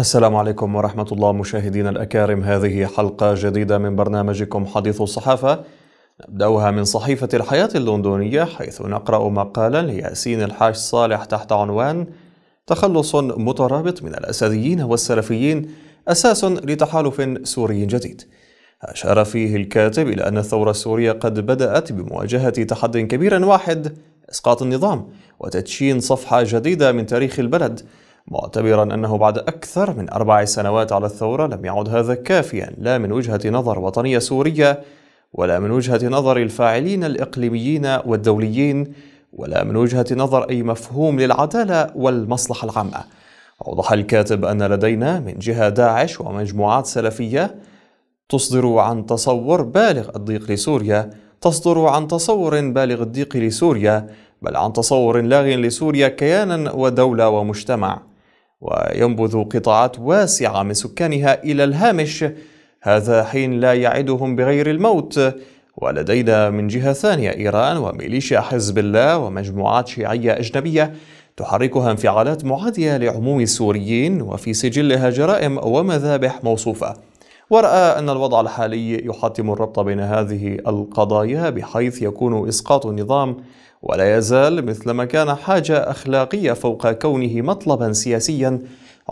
السلام عليكم ورحمة الله مشاهدينا الأكارم هذه حلقة جديدة من برنامجكم حديث الصحافة نبدأها من صحيفة الحياة اللندنية حيث نقرأ مقالا لياسين الحاج صالح تحت عنوان تخلص مترابط من الأسديين والسلفيين أساس لتحالف سوري جديد أشار فيه الكاتب إلى أن الثورة السورية قد بدأت بمواجهة تحد كبير واحد إسقاط النظام وتدشين صفحة جديدة من تاريخ البلد معتبرا أنه بعد أكثر من أربع سنوات على الثورة لم يعد هذا كافيا لا من وجهة نظر وطنية سورية ولا من وجهة نظر الفاعلين الإقليميين والدوليين ولا من وجهة نظر أي مفهوم للعدالة والمصلحة العامة أوضح الكاتب أن لدينا من جهة داعش ومجموعات سلفية تصدر عن تصور بالغ الضيق لسوريا تصدر عن تصور بالغ الضيق لسوريا بل عن تصور لاغ لسوريا كيانا ودولة ومجتمع وينبذ قطاعات واسعة من سكانها إلى الهامش هذا حين لا يعدهم بغير الموت ولدينا من جهة ثانية إيران وميليشيا حزب الله ومجموعات شيعية أجنبية تحركها انفعالات معادية لعموم السوريين وفي سجلها جرائم ومذابح موصوفة ورأى أن الوضع الحالي يحتم الربط بين هذه القضايا بحيث يكون إسقاط النظام ولا يزال مثلما كان حاجة أخلاقية فوق كونه مطلبا سياسيا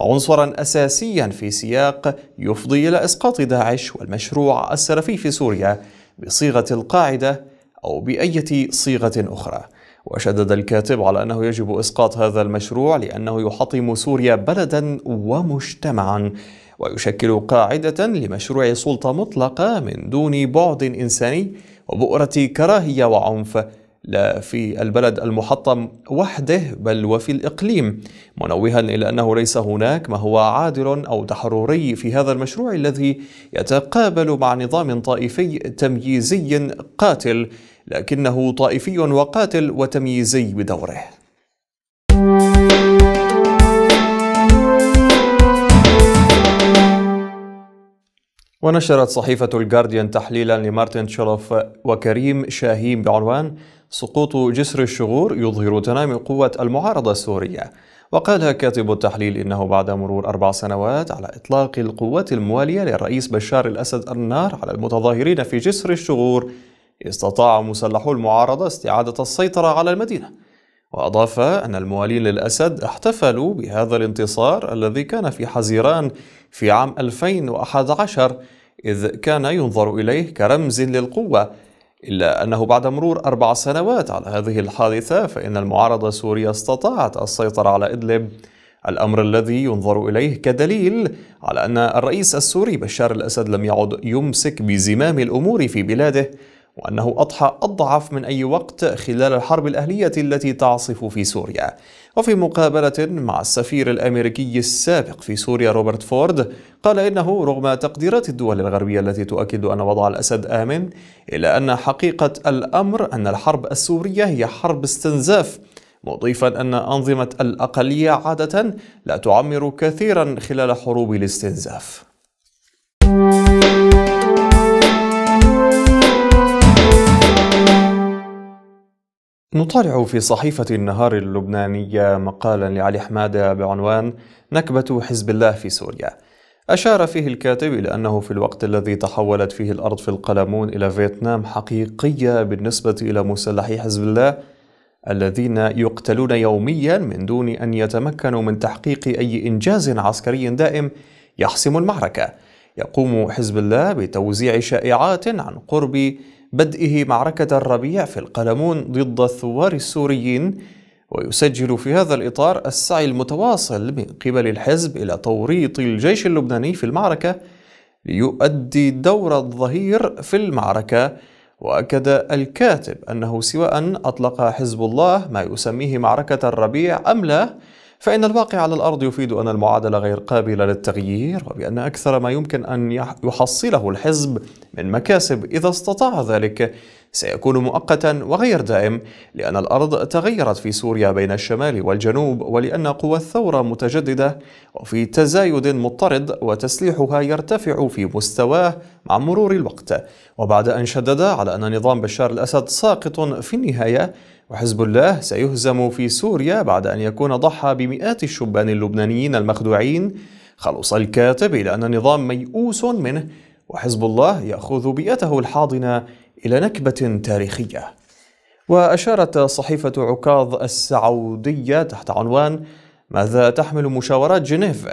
عنصرا أساسيا في سياق يفضي إلى إسقاط داعش والمشروع السلفي في سوريا بصيغة القاعدة أو بأية صيغة أخرى وشدد الكاتب على أنه يجب إسقاط هذا المشروع لأنه يحطم سوريا بلدا ومجتمعا ويشكل قاعدة لمشروع سلطة مطلقة من دون بعد إنساني وبؤرة كراهية وعنف لا في البلد المحطم وحده بل وفي الإقليم منوها إلى أنه ليس هناك ما هو عادل أو تحرري في هذا المشروع الذي يتقابل مع نظام طائفي تمييزي قاتل لكنه طائفي وقاتل وتمييزي بدوره ونشرت صحيفة الجارديان تحليلا لمارتن شرف وكريم شاهيم بعنوان سقوط جسر الشغور يظهر تنامي قوة المعارضة السورية وقال كاتب التحليل إنه بعد مرور أربع سنوات على إطلاق القوات الموالية للرئيس بشار الأسد النار على المتظاهرين في جسر الشغور استطاع مسلحو المعارضة استعادة السيطرة على المدينة وأضاف أن الموالين للأسد احتفلوا بهذا الانتصار الذي كان في حزيران في عام 2011 إذ كان ينظر إليه كرمز للقوة إلا أنه بعد مرور أربع سنوات على هذه الحادثة فإن المعارضة السورية استطاعت السيطرة على إدلب الأمر الذي ينظر إليه كدليل على أن الرئيس السوري بشار الأسد لم يعد يمسك بزمام الأمور في بلاده وأنه أضحى أضعف من أي وقت خلال الحرب الأهلية التي تعصف في سوريا وفي مقابلة مع السفير الأمريكي السابق في سوريا روبرت فورد قال إنه رغم تقديرات الدول الغربية التي تؤكد أن وضع الأسد آمن إلا أن حقيقة الأمر أن الحرب السورية هي حرب استنزاف مضيفا أن أنظمة الأقلية عادة لا تعمر كثيرا خلال حروب الاستنزاف نطالع في صحيفة النهار اللبنانية مقالا لعلي حمادة بعنوان نكبة حزب الله في سوريا أشار فيه الكاتب إلى أنه في الوقت الذي تحولت فيه الأرض في القلمون إلى فيتنام حقيقية بالنسبة إلى مسلحي حزب الله الذين يقتلون يوميا من دون أن يتمكنوا من تحقيق أي إنجاز عسكري دائم يحسم المعركة يقوم حزب الله بتوزيع شائعات عن قرب بدئه معركة الربيع في القلمون ضد الثوار السوريين ويسجل في هذا الإطار السعي المتواصل من قبل الحزب إلى توريط الجيش اللبناني في المعركة ليؤدي دور الظهير في المعركة وأكد الكاتب أنه سواء أطلق حزب الله ما يسميه معركة الربيع أم لا فإن الواقع على الأرض يفيد أن المعادلة غير قابلة للتغيير وبأن أكثر ما يمكن أن يحصله الحزب من مكاسب إذا استطاع ذلك سيكون مؤقتا وغير دائم لأن الأرض تغيرت في سوريا بين الشمال والجنوب ولأن قوى الثورة متجددة وفي تزايد مضطرد وتسليحها يرتفع في مستواه مع مرور الوقت وبعد أن شدد على أن نظام بشار الأسد ساقط في النهاية وحزب الله سيهزم في سوريا بعد أن يكون ضحى بمئات الشبان اللبنانيين المخدوعين خلص الكاتب إلى أن النظام ميؤوس منه وحزب الله يأخذ بيئته الحاضنة إلى نكبة تاريخية وأشارت صحيفة عكاظ السعودية تحت عنوان ماذا تحمل مشاورات جنيف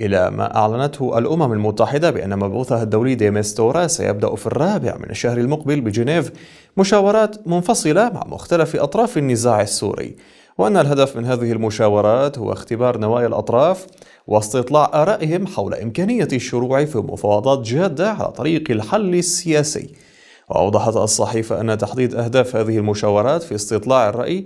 إلى ما أعلنته الأمم المتحدة بأن مبعوثها الدولي ديمستورا سيبدأ في الرابع من الشهر المقبل بجنيف مشاورات منفصلة مع مختلف أطراف النزاع السوري وأن الهدف من هذه المشاورات هو اختبار نوايا الأطراف واستطلاع آرائهم حول إمكانية الشروع في مفاوضات جادة على طريق الحل السياسي وأوضحت الصحيفة أن تحديد أهداف هذه المشاورات في استطلاع الرأي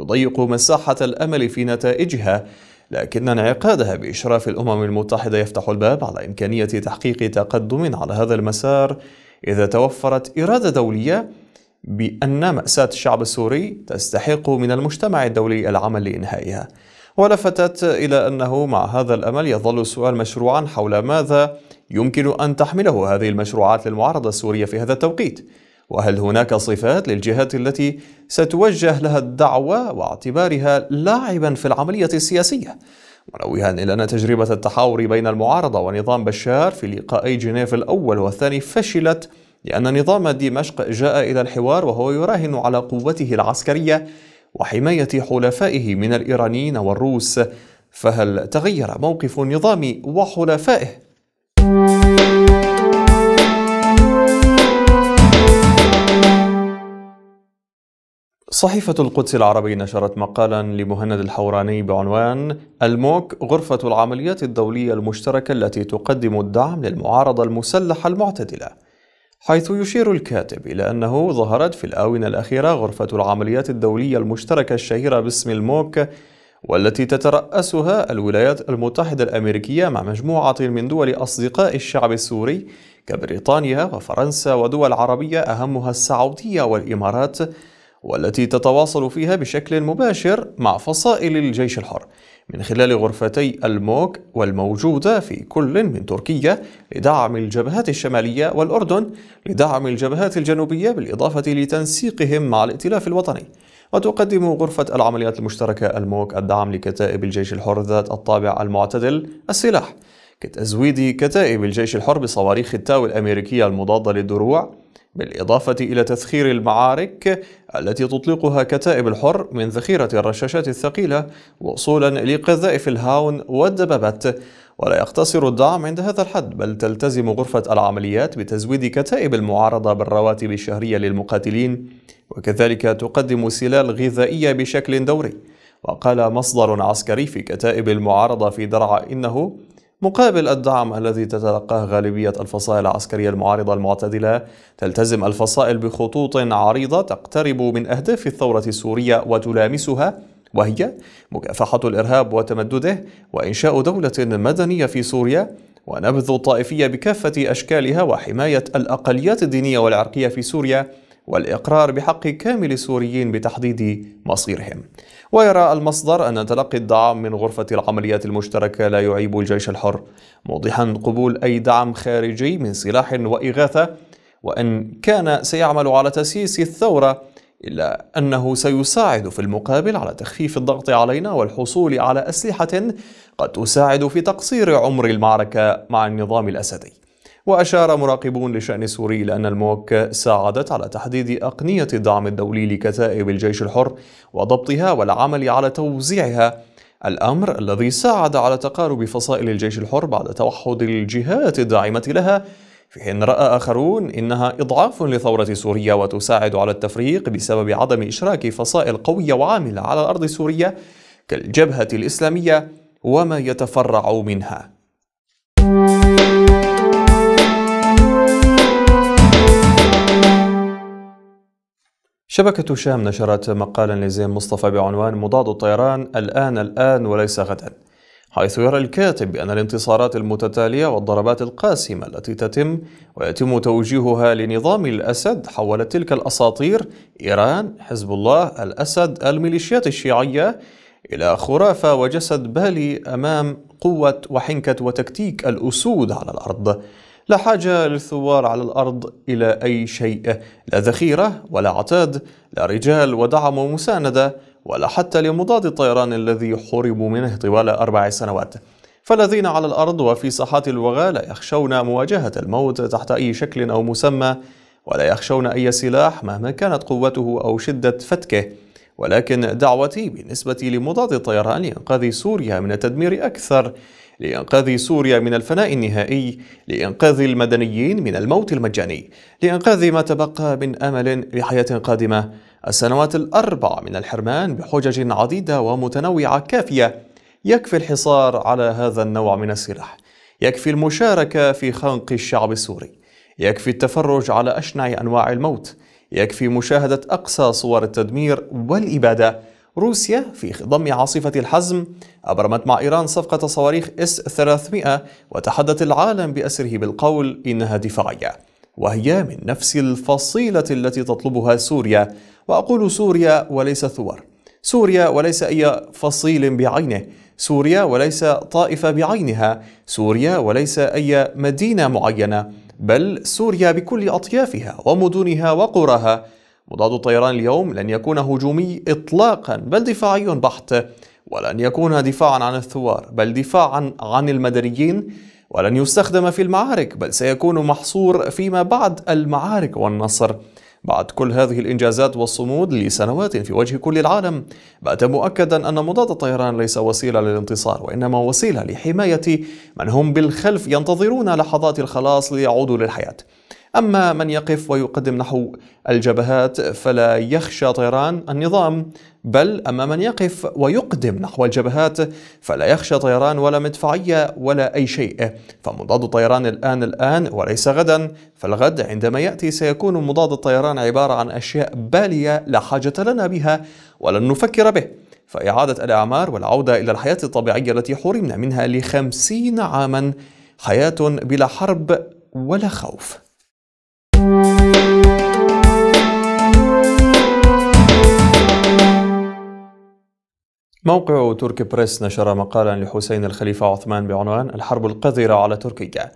يضيق مساحة الأمل في نتائجها لكن انعقادها بإشراف الأمم المتحدة يفتح الباب على إمكانية تحقيق تقدم على هذا المسار إذا توفرت إرادة دولية بأن مأساة الشعب السوري تستحق من المجتمع الدولي العمل لإنهائها ولفتت إلى أنه مع هذا الأمل يظل السؤال مشروعا حول ماذا يمكن أن تحمله هذه المشروعات للمعارضة السورية في هذا التوقيت وهل هناك صفات للجهات التي ستوجه لها الدعوة واعتبارها لاعبا في العملية السياسية منوها إلى أن تجربة التحاور بين المعارضة ونظام بشار في لقائي جنيف الأول والثاني فشلت لأن نظام دمشق جاء إلى الحوار وهو يراهن على قوته العسكرية وحماية حلفائه من الإيرانيين والروس فهل تغير موقف النظام وحلفائه؟ صحيفة القدس العربي نشرت مقالا لمهند الحوراني بعنوان الموك غرفة العمليات الدولية المشتركة التي تقدم الدعم للمعارضة المسلحة المعتدلة حيث يشير الكاتب إلى أنه ظهرت في الآونة الأخيرة غرفة العمليات الدولية المشتركة الشهيرة باسم الموك والتي تترأسها الولايات المتحدة الأمريكية مع مجموعة من دول أصدقاء الشعب السوري كبريطانيا وفرنسا ودول عربية أهمها السعودية والإمارات والتي تتواصل فيها بشكل مباشر مع فصائل الجيش الحر من خلال غرفتي الموك والموجودة في كل من تركيا لدعم الجبهات الشمالية والأردن لدعم الجبهات الجنوبية بالإضافة لتنسيقهم مع الائتلاف الوطني وتقدم غرفة العمليات المشتركة الموك الدعم لكتائب الجيش الحر ذات الطابع المعتدل السلاح كتزويد كتائب الجيش الحر بصواريخ التاو الأمريكية المضادة للدروع بالإضافة إلى تسخير المعارك التي تطلقها كتائب الحر من ذخيرة الرشاشات الثقيلة وصولا لقذائف الهاون والدبابات ولا يقتصر الدعم عند هذا الحد بل تلتزم غرفة العمليات بتزويد كتائب المعارضة بالرواتب الشهرية للمقاتلين وكذلك تقدم سلال غذائية بشكل دوري وقال مصدر عسكري في كتائب المعارضة في درعا إنه مقابل الدعم الذي تتلقاه غالبية الفصائل العسكرية المعارضة المعتدلة تلتزم الفصائل بخطوط عريضة تقترب من أهداف الثورة السورية وتلامسها وهي مكافحة الإرهاب وتمدده وإنشاء دولة مدنية في سوريا ونبذ الطائفية بكافة أشكالها وحماية الأقليات الدينية والعرقية في سوريا والإقرار بحق كامل السوريين بتحديد مصيرهم ويرى المصدر أن تلقي الدعم من غرفة العمليات المشتركة لا يعيب الجيش الحر موضحا قبول أي دعم خارجي من سلاح وإغاثة وأن كان سيعمل على تسييس الثورة إلا أنه سيساعد في المقابل على تخفيف الضغط علينا والحصول على أسلحة قد تساعد في تقصير عمر المعركة مع النظام الأسدي وأشار مراقبون لشأن سوري إلى أن الموك ساعدت على تحديد أقنية الدعم الدولي لكتائب الجيش الحر وضبطها والعمل على توزيعها الأمر الذي ساعد على تقارب فصائل الجيش الحر بعد توحد الجهات الداعمة لها في حين رأى آخرون إنها إضعاف لثورة سوريا وتساعد على التفريق بسبب عدم إشراك فصائل قوية وعاملة على أرض السورية كالجبهة الإسلامية وما يتفرع منها. شبكة شام نشرت مقالا لزين مصطفى بعنوان مضاد الطيران الآن الآن وليس غدا حيث يرى الكاتب بأن الانتصارات المتتالية والضربات القاسمة التي تتم ويتم توجيهها لنظام الأسد حولت تلك الأساطير إيران، حزب الله، الأسد، الميليشيات الشيعية إلى خرافة وجسد بالي أمام قوة وحنكة وتكتيك الأسود على الأرض لا حاجة للثوار على الأرض إلى أي شيء لا ذخيرة ولا عتاد لا رجال ودعم ومساندة ولا حتى لمضاد الطيران الذي حرموا منه طوال أربع سنوات فالذين على الأرض وفي ساحات الوغى لا يخشون مواجهة الموت تحت أي شكل أو مسمى ولا يخشون أي سلاح مهما كانت قوته أو شدة فتكه ولكن دعوتي بالنسبة لمضاد الطيران لإنقاذ سوريا من التدمير أكثر لإنقاذ سوريا من الفناء النهائي لإنقاذ المدنيين من الموت المجاني لإنقاذ ما تبقى من أمل لحياة قادمة السنوات الأربع من الحرمان بحجج عديدة ومتنوعة كافية يكفي الحصار على هذا النوع من السلاح يكفي المشاركة في خنق الشعب السوري يكفي التفرج على أشنع أنواع الموت يكفي مشاهدة أقصى صور التدمير والإبادة روسيا في خضم عاصفة الحزم أبرمت مع إيران صفقة صواريخ اس 300 وتحدث العالم بأسره بالقول إنها دفاعية وهي من نفس الفصيلة التي تطلبها سوريا وأقول سوريا وليس ثور سوريا وليس أي فصيل بعينه سوريا وليس طائفة بعينها سوريا وليس أي مدينة معينة بل سوريا بكل أطيافها ومدنها وقراها مضاد الطيران اليوم لن يكون هجومي إطلاقا بل دفاعي بحت ولن يكون دفاعا عن الثوار بل دفاعا عن المدنيين ولن يستخدم في المعارك بل سيكون محصور فيما بعد المعارك والنصر بعد كل هذه الإنجازات والصمود لسنوات في وجه كل العالم بات مؤكدا أن مضاد الطيران ليس وسيلة للانتصار وإنما وسيلة لحماية من هم بالخلف ينتظرون لحظات الخلاص ليعودوا للحياة أما من يقف ويقدم نحو الجبهات فلا يخشى طيران النظام بل أما من يقف ويقدم نحو الجبهات فلا يخشى طيران ولا مدفعية ولا أي شيء فمضاد الطيران الآن الآن وليس غدا فالغد عندما يأتي سيكون مضاد الطيران عبارة عن أشياء بالية لا حاجة لنا بها ولن نفكر به فإعادة الأعمار والعودة إلى الحياة الطبيعية التي حرمنا منها لخمسين عاما حياة بلا حرب ولا خوف موقع تركي بريس نشر مقالا لحسين الخليفة عثمان بعنوان الحرب القذرة على تركيا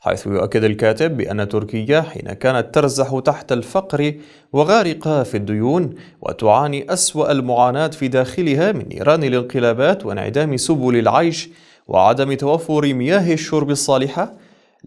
حيث يؤكد الكاتب بأن تركيا حين كانت ترزح تحت الفقر وغارقة في الديون وتعاني أسوأ المعاناة في داخلها من نيران الانقلابات وانعدام سبل العيش وعدم توفر مياه الشرب الصالحة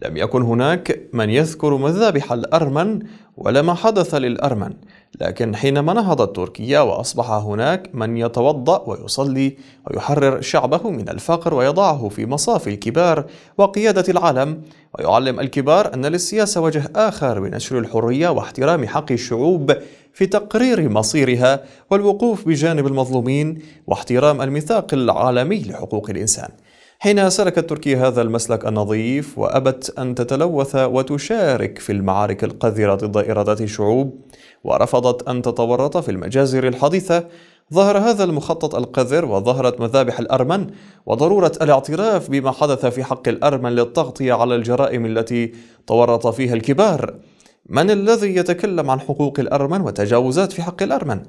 لم يكن هناك من يذكر مذابح الأرمن ولا ما حدث للأرمن لكن حينما نهضت تركيا وأصبح هناك من يتوضأ ويصلي ويحرر شعبه من الفقر ويضعه في مصاف الكبار وقيادة العالم ويعلم الكبار أن للسياسة وجه آخر بنشر الحرية واحترام حق الشعوب في تقرير مصيرها والوقوف بجانب المظلومين واحترام الميثاق العالمي لحقوق الإنسان حين سلكت تركيا هذا المسلك النظيف وأبت أن تتلوث وتشارك في المعارك القذرة ضد إرادات الشعوب ورفضت أن تتورط في المجازر الحديثة ظهر هذا المخطط القذر وظهرت مذابح الأرمن وضرورة الاعتراف بما حدث في حق الأرمن للتغطية على الجرائم التي تورط فيها الكبار من الذي يتكلم عن حقوق الأرمن وتجاوزات في حق الأرمن؟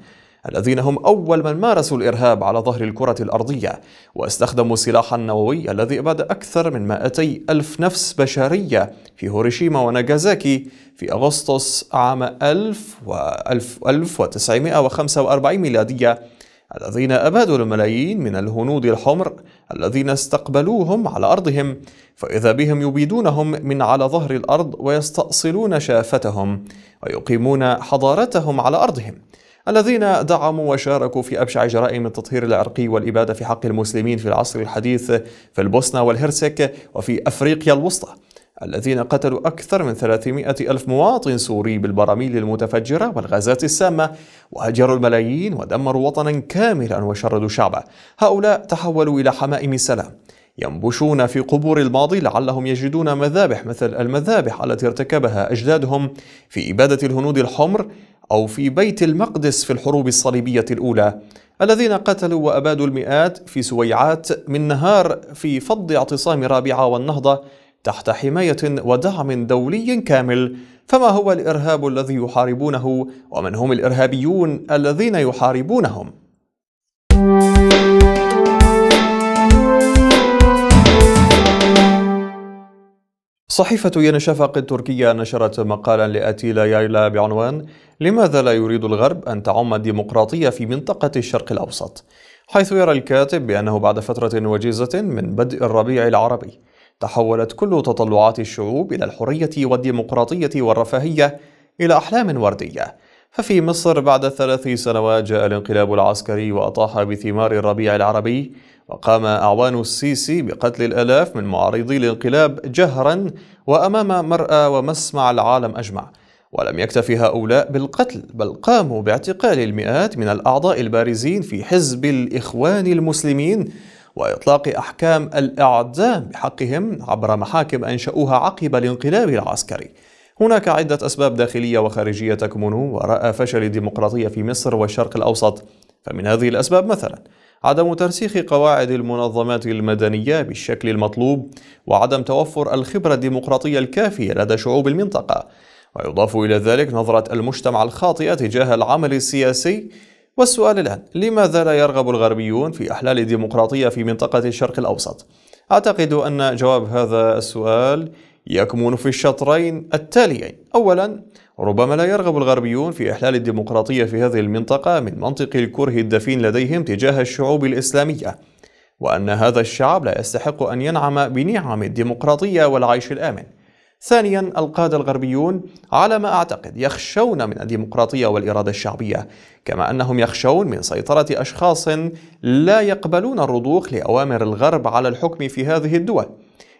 الذين هم أول من مارسوا الإرهاب على ظهر الكرة الأرضية واستخدموا السلاح النووي الذي أباد أكثر من 200 ألف نفس بشرية في هوريشيما وناغازاكي في أغسطس عام 1945 ميلادية الذين أبادوا الملايين من الهنود الحمر الذين استقبلوهم على أرضهم فإذا بهم يبيدونهم من على ظهر الأرض ويستأصلون شافتهم ويقيمون حضارتهم على أرضهم الذين دعموا وشاركوا في أبشع جرائم التطهير العرقي والإبادة في حق المسلمين في العصر الحديث في البوسنة والهرسك وفي أفريقيا الوسطى الذين قتلوا أكثر من 300 ألف مواطن سوري بالبراميل المتفجرة والغازات السامة وهجروا الملايين ودمروا وطنا كاملا وشردوا شعبه هؤلاء تحولوا إلى حمائم السلام ينبشون في قبور الماضي لعلهم يجدون مذابح مثل المذابح التي ارتكبها أجدادهم في إبادة الهنود الحمر أو في بيت المقدس في الحروب الصليبية الأولى الذين قتلوا وأبادوا المئات في سويعات من نهار في فض اعتصام رابعة والنهضة تحت حماية ودعم دولي كامل فما هو الإرهاب الذي يحاربونه ومن هم الإرهابيون الذين يحاربونهم؟ صحيفة ين شفق التركية نشرت مقالا لأتيلا يايلا بعنوان لماذا لا يريد الغرب أن تعم الديمقراطية في منطقة الشرق الأوسط حيث يرى الكاتب بأنه بعد فترة وجيزة من بدء الربيع العربي تحولت كل تطلعات الشعوب إلى الحرية والديمقراطية والرفاهية إلى أحلام وردية ففي مصر بعد ثلاث سنوات جاء الانقلاب العسكري وأطاح بثمار الربيع العربي وقام أعوان السيسي بقتل الآلاف من معارضي الانقلاب جهرا وأمام مرأى ومسمع العالم أجمع ولم يكتفي هؤلاء بالقتل بل قاموا باعتقال المئات من الأعضاء البارزين في حزب الإخوان المسلمين وإطلاق أحكام الإعدام بحقهم عبر محاكم أنشأوها عقب الانقلاب العسكري هناك عدة أسباب داخلية وخارجية تكمن وراء فشل الديمقراطية في مصر والشرق الأوسط فمن هذه الأسباب مثلا عدم ترسيخ قواعد المنظمات المدنية بالشكل المطلوب وعدم توفر الخبرة الديمقراطية الكافية لدى شعوب المنطقة ويضاف إلى ذلك نظرة المجتمع الخاطئة تجاه العمل السياسي والسؤال الآن لماذا لا يرغب الغربيون في إحلال الديمقراطية في منطقة الشرق الأوسط؟ أعتقد أن جواب هذا السؤال يكمن في الشطرين التاليين أولا ربما لا يرغب الغربيون في إحلال الديمقراطية في هذه المنطقة من منطق الكره الدفين لديهم تجاه الشعوب الإسلامية وأن هذا الشعب لا يستحق أن ينعم بنعم الديمقراطية والعيش الآمن ثانيا القادة الغربيون على ما أعتقد يخشون من الديمقراطية والإرادة الشعبية كما أنهم يخشون من سيطرة أشخاص لا يقبلون الرضوخ لأوامر الغرب على الحكم في هذه الدول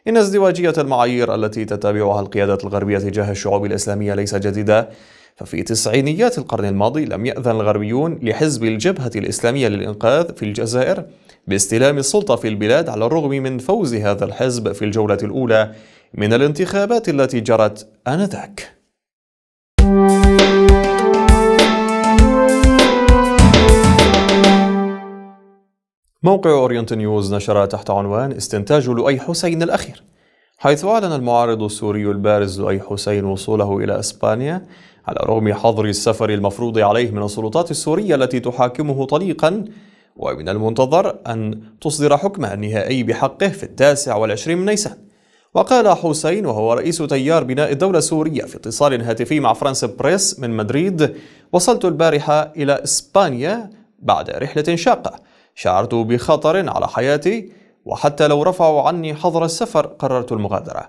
إن ازدواجية المعايير التي تتبعها القيادة الغربية تجاه الشعوب الإسلامية ليست جديدة ففي تسعينيات القرن الماضي لم يأذن الغربيون لحزب الجبهة الإسلامية للإنقاذ في الجزائر باستلام السلطة في البلاد على الرغم من فوز هذا الحزب في الجولة الأولى من الانتخابات التي جرت آنذاك موقع أورينت نيوز نشر تحت عنوان استنتاج لؤي حسين الأخير حيث أعلن المعارض السوري البارز لؤي حسين وصوله إلى أسبانيا على رغم حظر السفر المفروض عليه من السلطات السورية التي تحاكمه طليقا ومن المنتظر أن تصدر حكمها النهائي بحقه في التاسع والعشرين من نيسان وقال حسين وهو رئيس تيار بناء الدولة السورية في اتصال هاتفي مع فرانس بريس من مدريد وصلت البارحة إلى إسبانيا بعد رحلة شاقة شعرت بخطر على حياتي وحتى لو رفعوا عني حظر السفر قررت المغادرة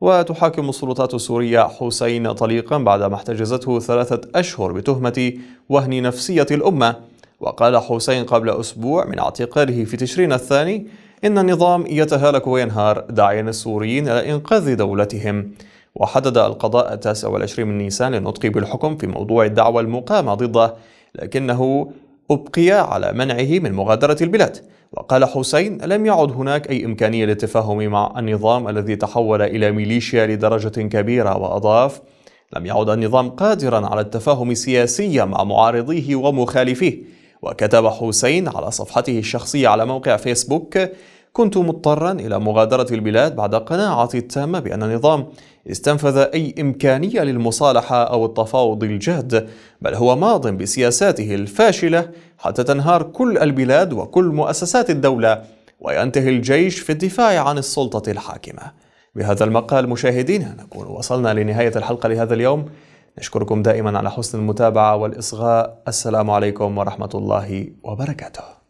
وتحاكم السلطات السورية حسين طليقا بعدما احتجزته ثلاثة أشهر بتهمة وهن نفسية الأمة وقال حسين قبل أسبوع من اعتقاله في تشرين الثاني إن النظام يتهالك وينهار داعيا السوريين إلى إنقاذ دولتهم وحدد القضاء التاسع والعشرين من نيسان للنطق بالحكم في موضوع الدعوة المقامة ضده لكنه أبقي على منعه من مغادرة البلاد وقال حسين لم يعد هناك أي إمكانية للتفاهم مع النظام الذي تحول إلى ميليشيا لدرجة كبيرة وأضاف لم يعد النظام قادرا على التفاهم سياسيا مع معارضيه ومخالفيه وكتب حسين على صفحته الشخصية على موقع فيسبوك كنت مضطرا إلى مغادرة البلاد بعد قناعتي التامة بأن النظام استنفذ أي إمكانية للمصالحة أو التفاوض الجاد بل هو ماض بسياساته الفاشلة حتى تنهار كل البلاد وكل مؤسسات الدولة وينتهي الجيش في الدفاع عن السلطة الحاكمة بهذا المقال مشاهدينا نكون وصلنا لنهاية الحلقة لهذا اليوم نشكركم دائما على حسن المتابعة والإصغاء السلام عليكم ورحمة الله وبركاته